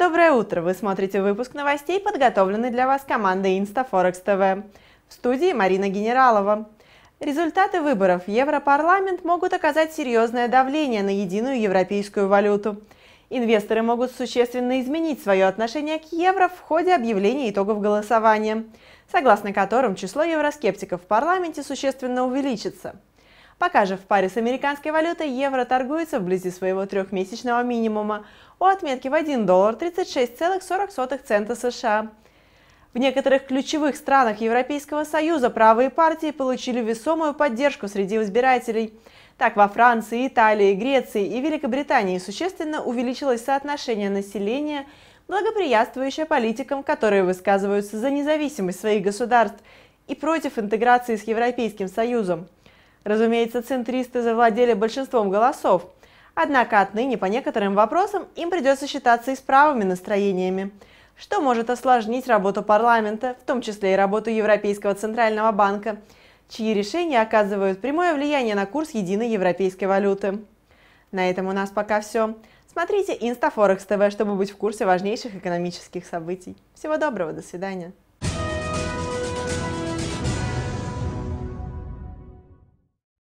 Доброе утро! Вы смотрите выпуск новостей, подготовленный для вас командой InstaForex TV. В студии Марина Генералова. Результаты выборов в Европарламент могут оказать серьезное давление на единую европейскую валюту. Инвесторы могут существенно изменить свое отношение к евро в ходе объявления итогов голосования, согласно которым число евроскептиков в парламенте существенно увеличится – Пока же в паре с американской валютой евро торгуется вблизи своего трехмесячного минимума у отметки в 1 доллар 36,40 цента США. В некоторых ключевых странах Европейского Союза правые партии получили весомую поддержку среди избирателей. Так, во Франции, Италии, Греции и Великобритании существенно увеличилось соотношение населения, благоприятствующее политикам, которые высказываются за независимость своих государств и против интеграции с Европейским Союзом. Разумеется, центристы завладели большинством голосов. Однако отныне по некоторым вопросам им придется считаться и с правыми настроениями, что может осложнить работу парламента, в том числе и работу Европейского центрального банка, чьи решения оказывают прямое влияние на курс единой европейской валюты. На этом у нас пока все. Смотрите Инстафорекс ТВ, чтобы быть в курсе важнейших экономических событий. Всего доброго, до свидания.